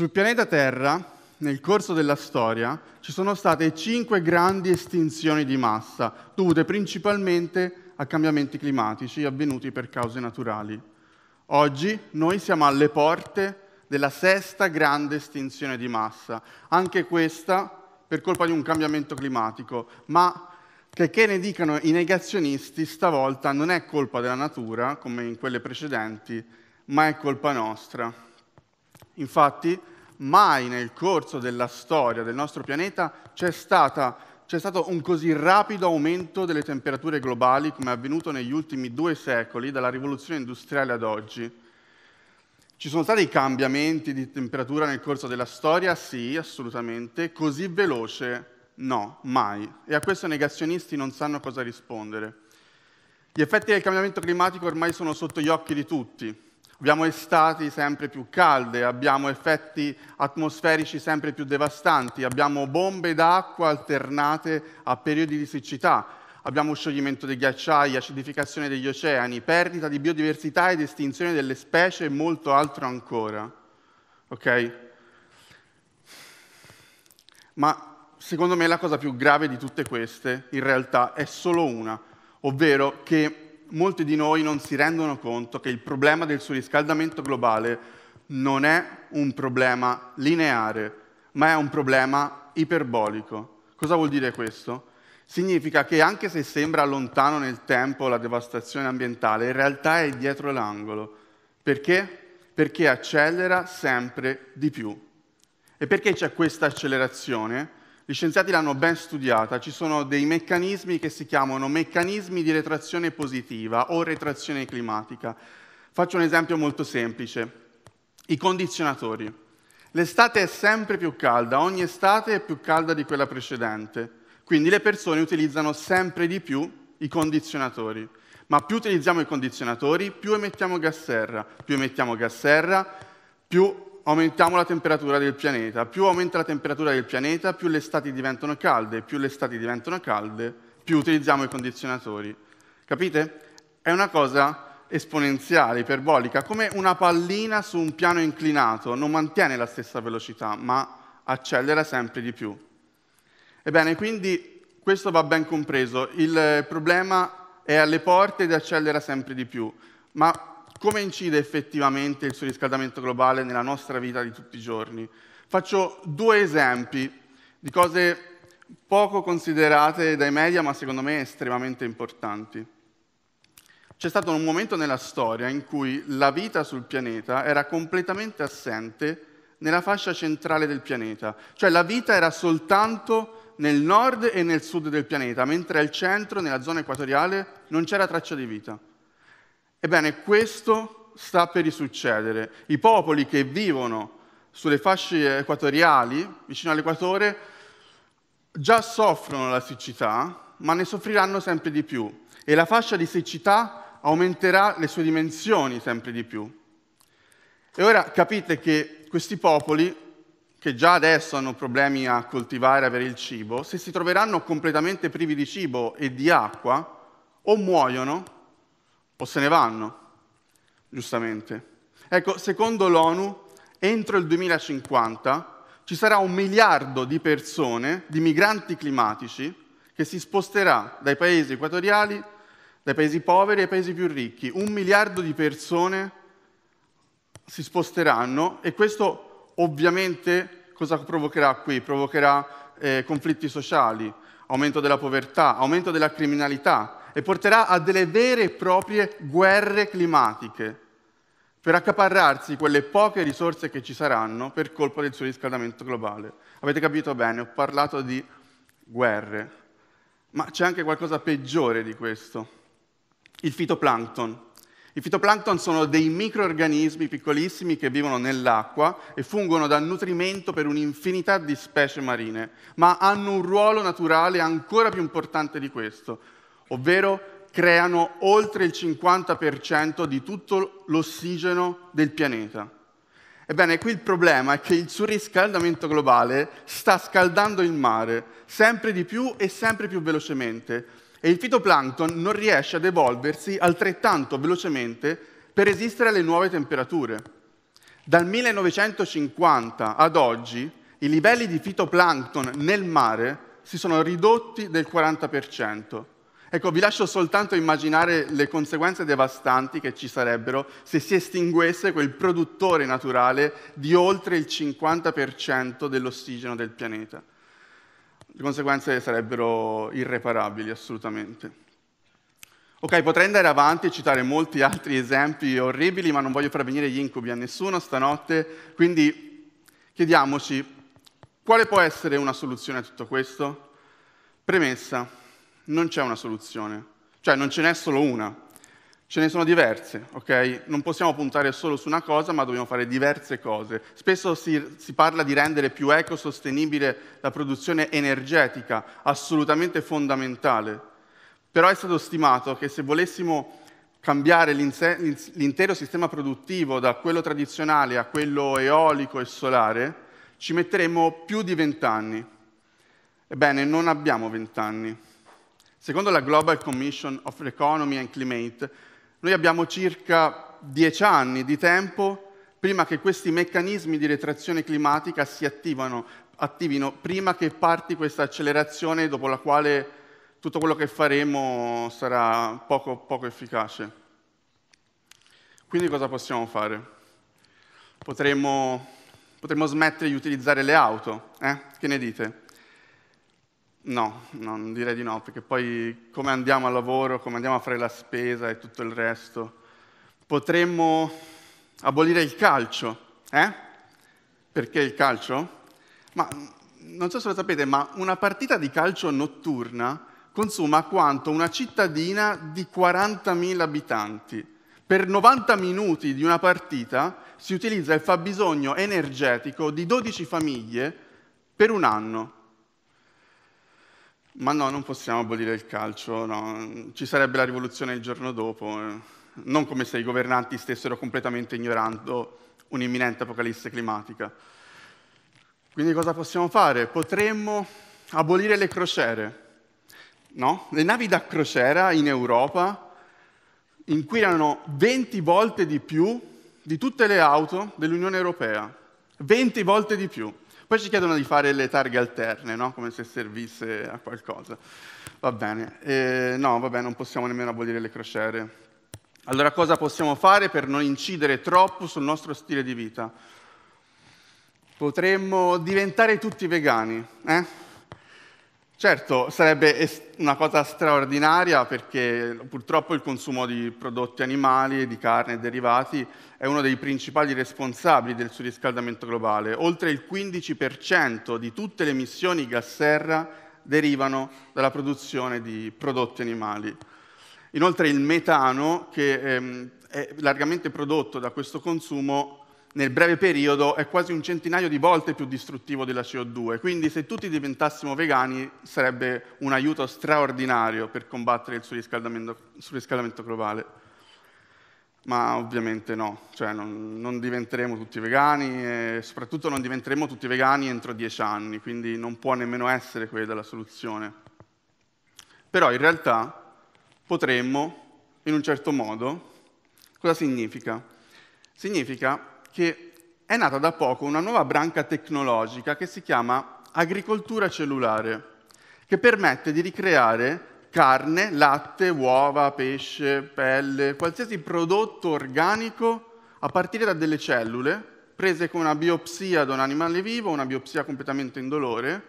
Sul pianeta Terra, nel corso della storia, ci sono state cinque grandi estinzioni di massa, dovute principalmente a cambiamenti climatici avvenuti per cause naturali. Oggi noi siamo alle porte della sesta grande estinzione di massa, anche questa per colpa di un cambiamento climatico, ma che, che ne dicano i negazionisti, stavolta non è colpa della natura, come in quelle precedenti, ma è colpa nostra. Infatti, mai nel corso della storia del nostro pianeta c'è, stata, c'è, stato un così rapido aumento delle temperature globali come è avvenuto negli ultimi due secoli, dalla rivoluzione industriale ad oggi. Ci sono stati cambiamenti di temperatura nel corso della storia? Sì, assolutamente. Così veloce? No, mai. E a questo i negazionisti non sanno cosa rispondere. Gli effetti del cambiamento climatico ormai sono sotto gli occhi di tutti abbiamo estati sempre più calde, abbiamo effetti atmosferici sempre più devastanti, abbiamo bombe d'acqua alternate a periodi di siccità, abbiamo scioglimento dei ghiacciai, acidificazione degli oceani, perdita di biodiversità ed estinzione delle specie e molto altro ancora. Ok? Ma secondo me la cosa più grave di tutte queste in realtà è solo una, ovvero che molti di noi non si rendono conto che il problema del surriscaldamento globale non è un problema lineare, ma è un problema iperbolico. Cosa vuol dire questo? Significa che anche se sembra lontano nel tempo la devastazione ambientale, in realtà è dietro l'angolo. Perché? Perché accelera sempre di più. E perché c'è questa accelerazione? Gli scienziati l'hanno ben studiata, ci sono dei meccanismi che si chiamano meccanismi di retrazione positiva o retrazione climatica. Faccio un esempio molto semplice, i condizionatori. L'estate è sempre più calda, ogni estate è più calda di quella precedente, quindi le persone utilizzano sempre di più i condizionatori. Ma più utilizziamo i condizionatori, più emettiamo gas serra, più emettiamo gas serra, più aumentiamo la temperatura del pianeta, più aumenta la temperatura del pianeta, più le estati diventano calde, più le estati diventano calde, più utilizziamo i condizionatori. Capite? È una cosa esponenziale, iperbolica, come una pallina su un piano inclinato, non mantiene la stessa velocità, ma accelera sempre di più. Ebbene, quindi questo va ben compreso, il problema è alle porte ed accelera sempre di più, ma come incide effettivamente il surriscaldamento globale nella nostra vita di tutti i giorni. Faccio due esempi di cose poco considerate dai media, ma secondo me estremamente importanti. C'è stato un momento nella storia in cui la vita sul pianeta era completamente assente nella fascia centrale del pianeta, cioè la vita era soltanto nel nord e nel sud del pianeta, mentre al centro, nella zona equatoriale, non c'era traccia di vita. Ebbene, questo sta per risuccedere. I popoli che vivono sulle fasce equatoriali, vicino all'equatore, già soffrono la siccità, ma ne soffriranno sempre di più e la fascia di siccità aumenterà le sue dimensioni sempre di più. E ora capite che questi popoli, che già adesso hanno problemi a coltivare e avere il cibo, se si troveranno completamente privi di cibo e di acqua, o muoiono o se ne vanno, giustamente. Ecco, secondo l'ONU, entro il 2050 ci sarà un miliardo di persone, di migranti climatici, che si sposterà dai paesi equatoriali, dai paesi poveri ai paesi più ricchi. Un miliardo di persone si sposteranno e questo ovviamente cosa provocherà qui? Provocherà eh, conflitti sociali, aumento della povertà, aumento della criminalità, e porterà a delle vere e proprie guerre climatiche per accaparrarsi quelle poche risorse che ci saranno per colpa del suo riscaldamento globale. Avete capito bene, ho parlato di guerre, ma c'è anche qualcosa peggiore di questo, il fitoplancton. I fitoplancton sono dei microorganismi piccolissimi che vivono nell'acqua e fungono da nutrimento per un'infinità di specie marine, ma hanno un ruolo naturale ancora più importante di questo ovvero creano oltre il 50% di tutto l'ossigeno del pianeta. Ebbene, qui il problema è che il surriscaldamento globale sta scaldando il mare sempre di più e sempre più velocemente e il fitoplancton non riesce ad evolversi altrettanto velocemente per resistere alle nuove temperature. Dal 1950 ad oggi i livelli di fitoplancton nel mare si sono ridotti del 40%. Ecco, vi lascio soltanto immaginare le conseguenze devastanti che ci sarebbero se si estinguesse quel produttore naturale di oltre il 50% dell'ossigeno del pianeta. Le conseguenze sarebbero irreparabili, assolutamente. Ok, potrei andare avanti e citare molti altri esempi orribili, ma non voglio far venire gli incubi a nessuno stanotte, quindi chiediamoci quale può essere una soluzione a tutto questo? Premessa non c'è una soluzione, cioè non ce n'è solo una, ce ne sono diverse, ok? Non possiamo puntare solo su una cosa, ma dobbiamo fare diverse cose. Spesso si, si parla di rendere più ecosostenibile la produzione energetica, assolutamente fondamentale, però è stato stimato che se volessimo cambiare l'intero sistema produttivo da quello tradizionale a quello eolico e solare, ci metteremo più di vent'anni. Ebbene, non abbiamo vent'anni. Secondo la Global Commission of Economy and Climate, noi abbiamo circa dieci anni di tempo prima che questi meccanismi di retrazione climatica si attivano, attivino, prima che parti questa accelerazione dopo la quale tutto quello che faremo sarà poco, poco efficace. Quindi cosa possiamo fare? Potremmo, potremmo smettere di utilizzare le auto, eh? che ne dite? No, non direi di no, perché poi come andiamo al lavoro, come andiamo a fare la spesa e tutto il resto, potremmo abolire il calcio, eh? Perché il calcio? Ma non so se lo sapete, ma una partita di calcio notturna consuma quanto una cittadina di 40.000 abitanti. Per 90 minuti di una partita si utilizza il fabbisogno energetico di 12 famiglie per un anno. Ma no, non possiamo abolire il calcio, no. ci sarebbe la rivoluzione il giorno dopo, eh. non come se i governanti stessero completamente ignorando un'imminente apocalisse climatica. Quindi cosa possiamo fare? Potremmo abolire le crociere, no? Le navi da crociera in Europa inquinano 20 volte di più di tutte le auto dell'Unione Europea, 20 volte di più. Poi ci chiedono di fare le targhe alterne, no? come se servisse a qualcosa. Va bene. Eh, no, vabbè, non possiamo nemmeno abolire le crociere. Allora cosa possiamo fare per non incidere troppo sul nostro stile di vita? Potremmo diventare tutti vegani, eh? Certo, sarebbe una cosa straordinaria perché purtroppo il consumo di prodotti animali, di carne e derivati è uno dei principali responsabili del surriscaldamento globale. Oltre il 15% di tutte le emissioni gas serra derivano dalla produzione di prodotti animali. Inoltre il metano, che ehm, è largamente prodotto da questo consumo, nel breve periodo è quasi un centinaio di volte più distruttivo della CO2, quindi se tutti diventassimo vegani sarebbe un aiuto straordinario per combattere il surriscaldamento, surriscaldamento globale. Ma ovviamente no, cioè non, non diventeremo tutti vegani e soprattutto non diventeremo tutti vegani entro dieci anni, quindi non può nemmeno essere quella la soluzione. Però in realtà potremmo, in un certo modo, cosa significa? Significa che è nata da poco una nuova branca tecnologica che si chiama agricoltura cellulare, che permette di ricreare carne, latte, uova, pesce, pelle, qualsiasi prodotto organico a partire da delle cellule prese con una biopsia da un animale vivo, una biopsia completamente indolore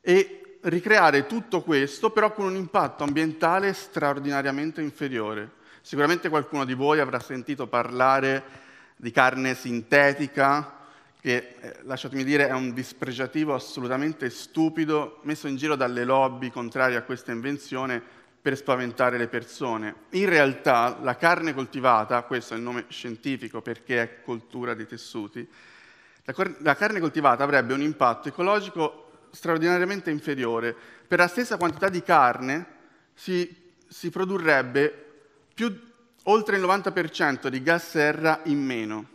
e ricreare tutto questo però con un impatto ambientale straordinariamente inferiore. Sicuramente qualcuno di voi avrà sentito parlare di carne sintetica, che eh, lasciatemi dire è un dispregiativo assolutamente stupido messo in giro dalle lobby contrarie a questa invenzione per spaventare le persone. In realtà la carne coltivata, questo è il nome scientifico perché è coltura dei tessuti, la carne coltivata avrebbe un impatto ecologico straordinariamente inferiore. Per la stessa quantità di carne si, si produrrebbe più oltre il 90% di gas serra in meno.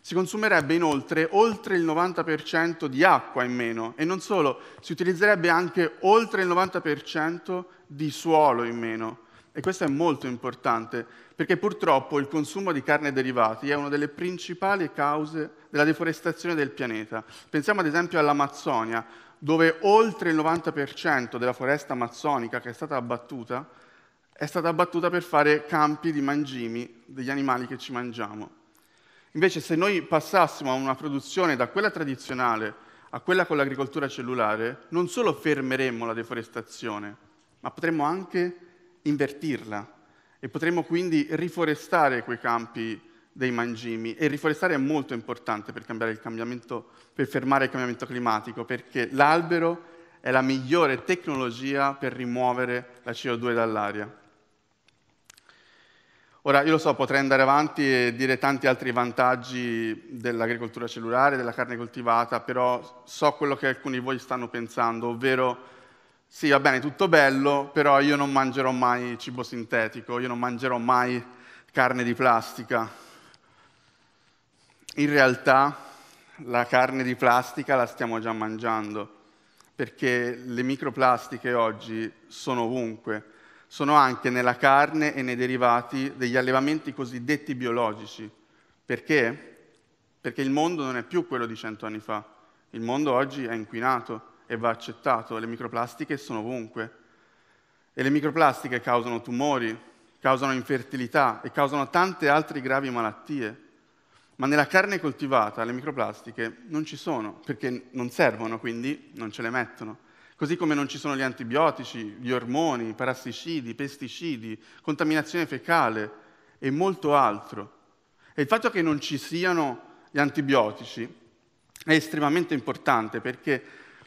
Si consumerebbe inoltre oltre il 90% di acqua in meno e non solo, si utilizzerebbe anche oltre il 90% di suolo in meno. E questo è molto importante perché purtroppo il consumo di carne e derivati è una delle principali cause della deforestazione del pianeta. Pensiamo ad esempio all'Amazzonia, dove oltre il 90% della foresta amazzonica che è stata abbattuta è stata abbattuta per fare campi di mangimi degli animali che ci mangiamo. Invece se noi passassimo a una produzione da quella tradizionale a quella con l'agricoltura cellulare, non solo fermeremmo la deforestazione, ma potremmo anche invertirla e potremmo quindi riforestare quei campi dei mangimi e riforestare è molto importante per, per fermare il cambiamento climatico, perché l'albero è la migliore tecnologia per rimuovere la CO2 dall'aria. Ora, io lo so, potrei andare avanti e dire tanti altri vantaggi dell'agricoltura cellulare, della carne coltivata, però so quello che alcuni di voi stanno pensando, ovvero sì, va bene, tutto bello, però io non mangerò mai cibo sintetico, io non mangerò mai carne di plastica. In realtà la carne di plastica la stiamo già mangiando, perché le microplastiche oggi sono ovunque sono anche nella carne e nei derivati degli allevamenti cosiddetti biologici. Perché? Perché il mondo non è più quello di cento anni fa. Il mondo oggi è inquinato e va accettato, le microplastiche sono ovunque. E le microplastiche causano tumori, causano infertilità e causano tante altre gravi malattie. Ma nella carne coltivata le microplastiche non ci sono, perché non servono, quindi non ce le mettono. Così come non ci sono gli antibiotici, gli ormoni, i parassicidi, i pesticidi, contaminazione fecale e molto altro. E il fatto che non ci siano gli antibiotici è estremamente importante perché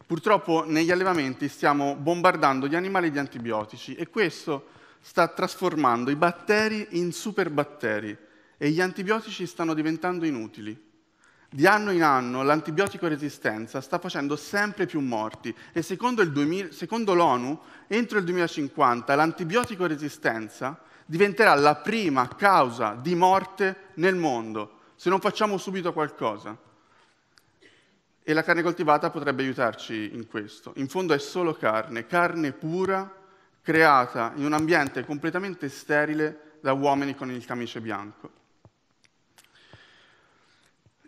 purtroppo negli allevamenti stiamo bombardando gli animali di antibiotici e questo sta trasformando i batteri in superbatteri e gli antibiotici stanno diventando inutili. Di anno in anno l'antibiotico resistenza sta facendo sempre più morti e secondo, 2000, secondo l'ONU entro il 2050 l'antibiotico resistenza diventerà la prima causa di morte nel mondo se non facciamo subito qualcosa. E la carne coltivata potrebbe aiutarci in questo. In fondo è solo carne, carne pura, creata in un ambiente completamente sterile da uomini con il camice bianco.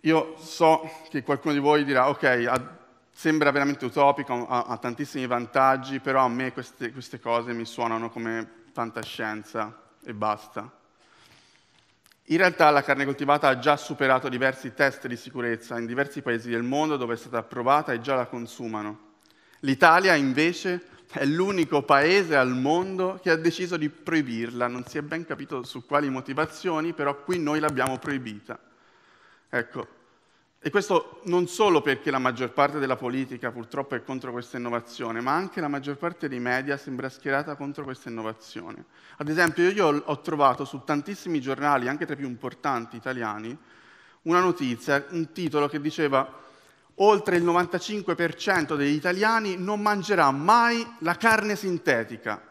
Io so che qualcuno di voi dirà, ok, sembra veramente utopico, ha, ha, tantissimi vantaggi, però a me queste, queste cose mi suonano come fantascienza e basta. In realtà la carne coltivata ha già superato diversi test di sicurezza in diversi paesi del mondo dove è stata approvata e già la consumano. L'Italia invece è l'unico paese al mondo che ha deciso di proibirla, non si è ben capito su quali motivazioni, però qui noi l'abbiamo proibita. Ecco, e questo non solo perché la maggior parte della politica purtroppo è contro questa innovazione, ma anche la maggior parte dei media sembra schierata contro questa innovazione. Ad esempio, io ho trovato su tantissimi giornali, anche tra i più importanti italiani, una notizia, un titolo che diceva oltre il 95% degli italiani non mangerà mai la carne sintetica.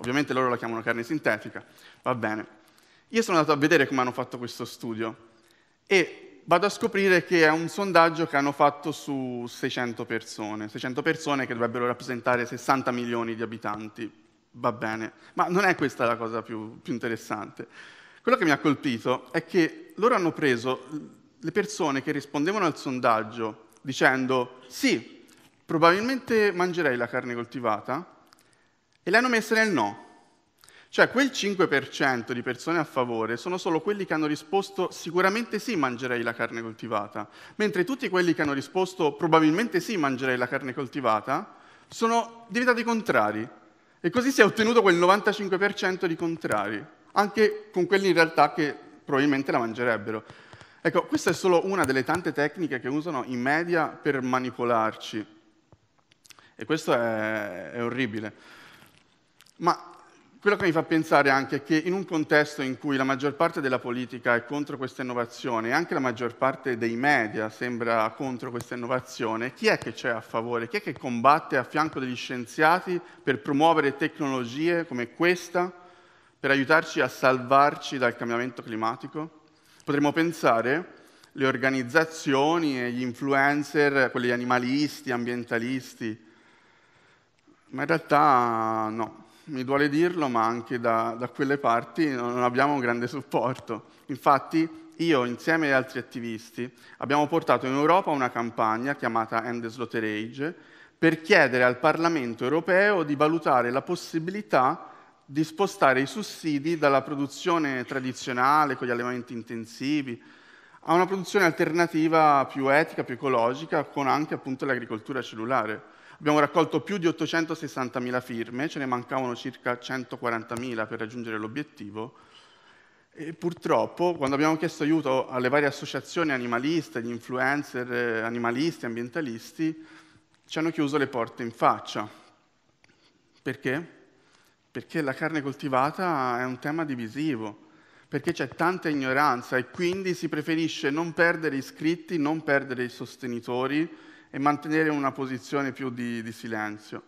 Ovviamente loro la chiamano carne sintetica, va bene. Io sono andato a vedere come hanno fatto questo studio e vado a scoprire che è un sondaggio che hanno fatto su 600 persone, 600 persone che dovrebbero rappresentare 60 milioni di abitanti. Va bene, ma non è questa la cosa più, più interessante. Quello che mi ha colpito è che loro hanno preso le persone che rispondevano al sondaggio dicendo sì, probabilmente mangerei la carne coltivata e le hanno messe nel no. Cioè quel 5% di persone a favore sono solo quelli che hanno risposto sicuramente sì mangerei la carne coltivata, mentre tutti quelli che hanno risposto probabilmente sì mangerei la carne coltivata sono diventati contrari. E così si è ottenuto quel 95% di contrari, anche con quelli in realtà che probabilmente la mangerebbero. Ecco, questa è solo una delle tante tecniche che usano i media per manipolarci. E questo è, è orribile. Ma quello che mi fa pensare anche è che in un contesto in cui la maggior parte della politica è contro questa innovazione e anche la maggior parte dei media sembra contro questa innovazione, chi è che c'è a favore? Chi è che combatte a fianco degli scienziati per promuovere tecnologie come questa, per aiutarci a salvarci dal cambiamento climatico? Potremmo pensare le organizzazioni e gli influencer, quelli animalisti, ambientalisti, ma in realtà no mi duole dirlo, ma anche da, da quelle parti non abbiamo un grande supporto. Infatti io insieme ad altri attivisti abbiamo portato in Europa una campagna chiamata End the Slaughter Age per chiedere al Parlamento europeo di valutare la possibilità di spostare i sussidi dalla produzione tradizionale con gli allevamenti intensivi a una produzione alternativa più etica, più ecologica, con anche appunto l'agricoltura cellulare. Abbiamo raccolto più di 860.000 firme, ce ne mancavano circa 140.000 per raggiungere l'obiettivo. E purtroppo, quando abbiamo chiesto aiuto alle varie associazioni animaliste, agli influencer eh, animalisti, ambientalisti, ci hanno chiuso le porte in faccia. Perché? Perché la carne coltivata è un tema divisivo, perché c'è tanta ignoranza e quindi si preferisce non perdere iscritti, non perdere i sostenitori, e mantenere una posizione più di, di silenzio.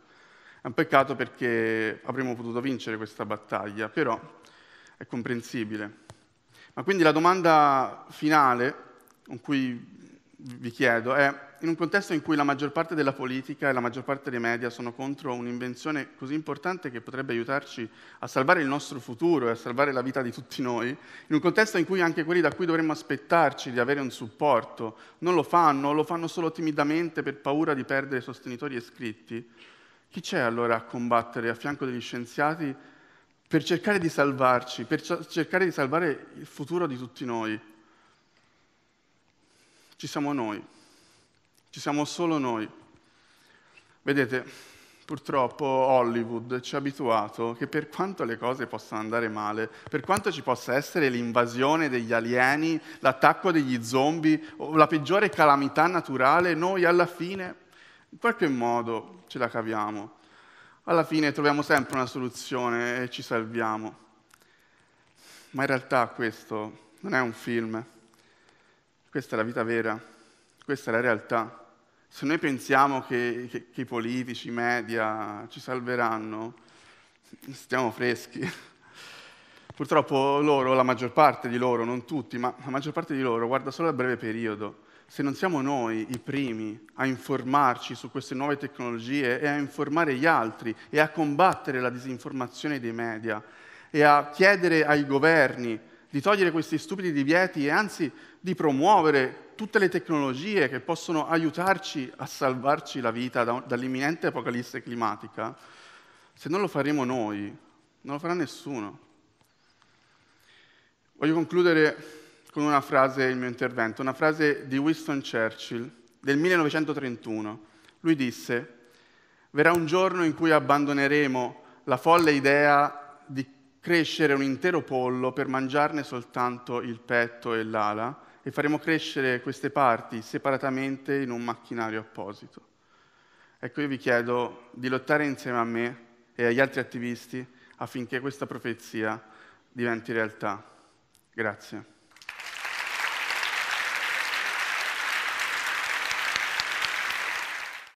È un peccato perché avremmo potuto vincere questa battaglia, però è comprensibile. Ma quindi la domanda finale con cui vi chiedo è in un contesto in cui la maggior parte della politica e la maggior parte dei media sono contro un'invenzione così importante che potrebbe aiutarci a salvare il nostro futuro e a salvare la vita di tutti noi, in un contesto in cui anche quelli da cui dovremmo aspettarci di avere un supporto non lo fanno, lo fanno solo timidamente per paura di perdere sostenitori e iscritti, chi c'è allora a combattere a fianco degli scienziati per cercare di salvarci, per cercare di salvare il futuro di tutti noi? Ci siamo noi ci siamo solo noi. Vedete, purtroppo Hollywood ci ha abituato che per quanto le cose possano andare male, per quanto ci possa essere l'invasione degli alieni, l'attacco degli zombie o la peggiore calamità naturale, noi alla fine in qualche modo ce la caviamo. Alla fine troviamo sempre una soluzione e ci salviamo. Ma in realtà questo non è un film, questa è la vita vera, questa è la realtà se noi pensiamo che, che, che i politici, i media ci salveranno, stiamo freschi. Purtroppo loro, la maggior parte di loro, non tutti, ma la maggior parte di loro guarda solo a breve periodo. Se non siamo noi i primi a informarci su queste nuove tecnologie e a informare gli altri e a combattere la disinformazione dei media e a chiedere ai governi di togliere questi stupidi divieti e anzi di promuovere tutte le tecnologie che possono aiutarci a salvarci la vita dall'imminente apocalisse climatica, se non lo faremo noi, non lo farà nessuno. Voglio concludere con una frase il mio intervento, una frase di Winston Churchill del 1931. Lui disse, verrà un giorno in cui abbandoneremo la folle idea di crescere un intero pollo per mangiarne soltanto il petto e l'ala e faremo crescere queste parti separatamente in un macchinario apposito. Ecco, io vi chiedo di lottare insieme a me e agli altri attivisti affinché questa profezia diventi realtà. Grazie.